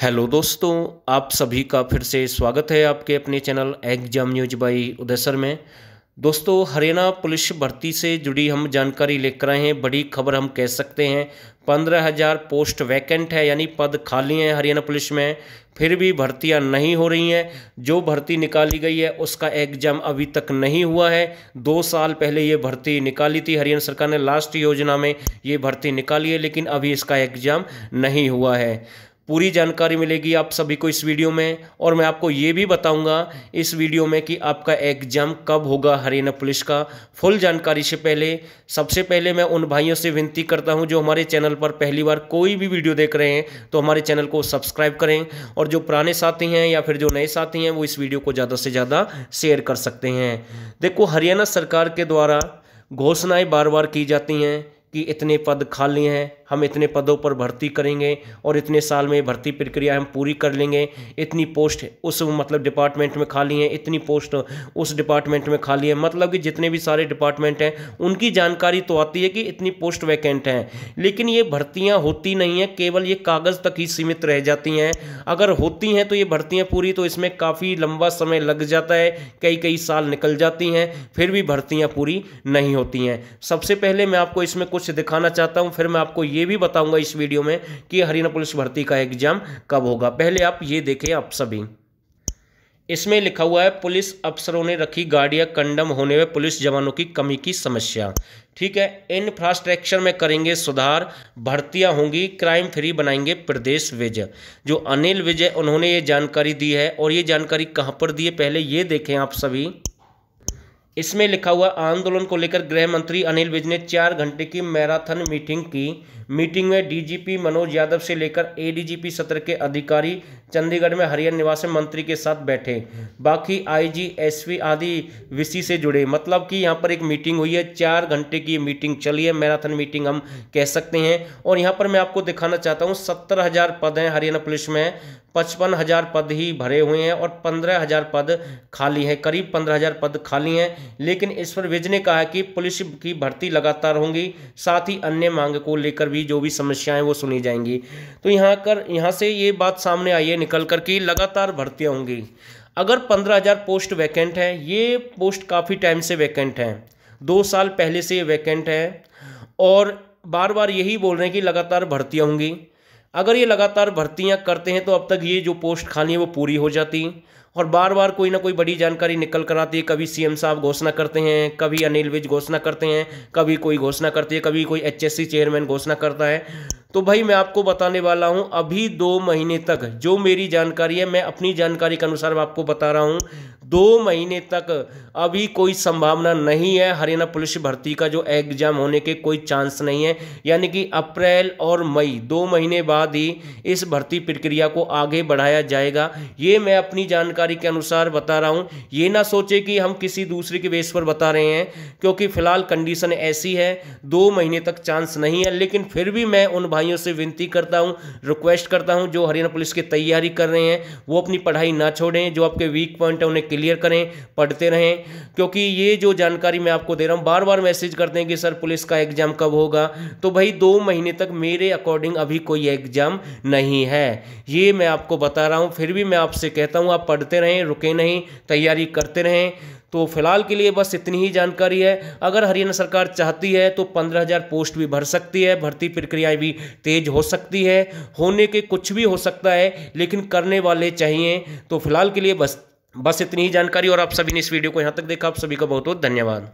hello दोस्तों आप सभी का फिर से स्वागत है आपके अपने channel exam news by Uday sir में दोस्तों हरियाणा पुलिस भर्ती से जुड़ी हम जानकारी लेकर आए हैं बड़ी खबर हम कह सकते हैं पंद्रह हज़ार पोस्ट वैकेंट है यानी पद खाली हैं हरियाणा पुलिस में फिर भी भर्तियां नहीं हो रही हैं जो भर्ती निकाली गई है उसका एग्जाम अभी तक नहीं हुआ है दो साल पहले ये भर्ती निकाली थी हरियाणा सरकार ने लास्ट योजना में ये भर्ती निकाली है लेकिन अभी इसका एग्जाम नहीं हुआ है पूरी जानकारी मिलेगी आप सभी को इस वीडियो में और मैं आपको ये भी बताऊंगा इस वीडियो में कि आपका एग्जाम कब होगा हरियाणा पुलिस का फुल जानकारी से पहले सबसे पहले मैं उन भाइयों से विनती करता हूं जो हमारे चैनल पर पहली बार कोई भी वीडियो देख रहे हैं तो हमारे चैनल को सब्सक्राइब करें और जो पुराने साथी हैं या फिर जो नए साथी हैं वो इस वीडियो को ज़्यादा से ज़्यादा शेयर कर सकते हैं देखो हरियाणा सरकार के द्वारा घोषणाएँ बार बार की जाती हैं कि इतने पद खाली हैं हम इतने पदों पर भर्ती करेंगे और इतने साल में भर्ती प्रक्रिया हम पूरी कर लेंगे इतनी पोस्ट उस मतलब डिपार्टमेंट में खाली हैं इतनी पोस्ट उस डिपार्टमेंट में खाली है मतलब कि जितने भी सारे डिपार्टमेंट हैं उनकी जानकारी तो आती है कि इतनी पोस्ट वैकेंट हैं लेकिन ये भर्तियाँ होती नहीं हैं केवल ये कागज़ तक ही सीमित रह जाती हैं अगर होती हैं तो ये भर्तियाँ पूरी तो इसमें काफ़ी लंबा समय लग जाता है कई कई साल निकल जाती हैं फिर भी भर्तियाँ पूरी नहीं होती हैं सबसे पहले मैं आपको इसमें कुछ दिखाना चाहता हूँ फिर मैं आपको ये भी बताऊँगा इस वीडियो में कि हरियाणा पुलिस भर्ती का एग्ज़ाम कब होगा पहले आप ये देखें आप सभी इसमें लिखा हुआ है पुलिस अफसरों ने रखी गाड़ियां कंडम होने में पुलिस जवानों की कमी की समस्या ठीक है इंफ्रास्ट्रक्चर में करेंगे सुधार भर्तियां होंगी क्राइम फ्री बनाएंगे प्रदेश विजय जो अनिल विजय उन्होंने ये जानकारी दी है और ये जानकारी कहां पर दी है पहले ये देखें आप सभी इसमें लिखा हुआ आंदोलन को लेकर गृह मंत्री अनिल विज ने चार घंटे की मैराथन मीटिंग की मीटिंग में डीजीपी मनोज यादव से लेकर एडीजीपी सत्र के अधिकारी चंडीगढ़ में हरियाणा निवास में मंत्री के साथ बैठे बाकी पी आदि विसी से जुड़े मतलब कि यहाँ पर एक मीटिंग हुई है चार घंटे की मीटिंग चली है मैराथन मीटिंग हम कह सकते हैं और यहाँ पर मैं आपको दिखाना चाहता हूँ सत्तर हज़ार पद हैं हरियाणा पुलिस में पचपन हज़ार पद ही भरे हुए हैं और पंद्रह हज़ार पद खाली हैं करीब पंद्रह हज़ार पद खाली हैं लेकिन ईश्वर विज ने कहा कि पुलिस की भर्ती लगातार होंगी साथ ही अन्य मांग को लेकर भी जो भी समस्याएं वो सुनी जाएंगी तो यहाँ कर यहाँ से ये बात सामने आई है निकल कर की लगातार भर्तियाँ होंगी अगर पंद्रह हज़ार पोस्ट वैकेंट हैं ये पोस्ट काफ़ी टाइम से वैकेंट हैं दो साल पहले से ये वैकेंट है और बार बार यही बोल रहे हैं कि लगातार भर्तियाँ होंगी अगर ये लगातार भर्तियाँ करते हैं तो अब तक ये जो पोस्ट खाली है वो पूरी हो जाती और बार बार कोई ना कोई बड़ी जानकारी निकल कर आती है कभी सीएम साहब घोषणा करते हैं कभी अनिल विज घोषणा करते हैं कभी कोई घोषणा करती है कभी कोई एचएससी चेयरमैन घोषणा करता है तो भाई मैं आपको बताने वाला हूँ अभी दो महीने तक जो मेरी जानकारी है मैं अपनी जानकारी के अनुसार आपको बता रहा हूँ दो महीने तक अभी कोई संभावना नहीं है हरियाणा पुलिस भर्ती का जो एग्जाम होने के कोई चांस नहीं है यानी कि अप्रैल और मई दो महीने बाद ही इस भर्ती प्रक्रिया को आगे बढ़ाया जाएगा ये मैं अपनी जानकारी के अनुसार बता रहा हूँ ये ना सोचे कि हम किसी दूसरे के बेस पर बता रहे हैं क्योंकि फिलहाल कंडीशन ऐसी है दो महीने तक चांस नहीं है लेकिन फिर भी मैं उन भाइयों से विनती करता हूँ रिक्वेस्ट करता हूँ जो हरियाणा पुलिस की तैयारी कर रहे हैं वो अपनी पढ़ाई ना छोड़ें जो आपके वीक पॉइंट है उन्हें क्लियर करें पढ़ते रहें क्योंकि ये जो जानकारी मैं आपको दे रहा हूँ बार बार मैसेज करते हैं कि सर पुलिस का एग्ज़ाम कब होगा तो भाई दो महीने तक मेरे अकॉर्डिंग अभी कोई एग्ज़ाम नहीं है ये मैं आपको बता रहा हूँ फिर भी मैं आपसे कहता हूँ आप पढ़ते रहें रुके नहीं तैयारी करते रहें तो फिलहाल के लिए बस इतनी ही जानकारी है अगर हरियाणा सरकार चाहती है तो पंद्रह हज़ार पोस्ट भी भर सकती है भर्ती प्रक्रियाएं भी तेज हो सकती है होने के कुछ भी हो सकता है लेकिन करने वाले चाहिए तो फिलहाल के लिए बस बस इतनी ही जानकारी और आप सभी ने इस वीडियो को यहाँ तक देखा आप सभी का बहुत बहुत धन्यवाद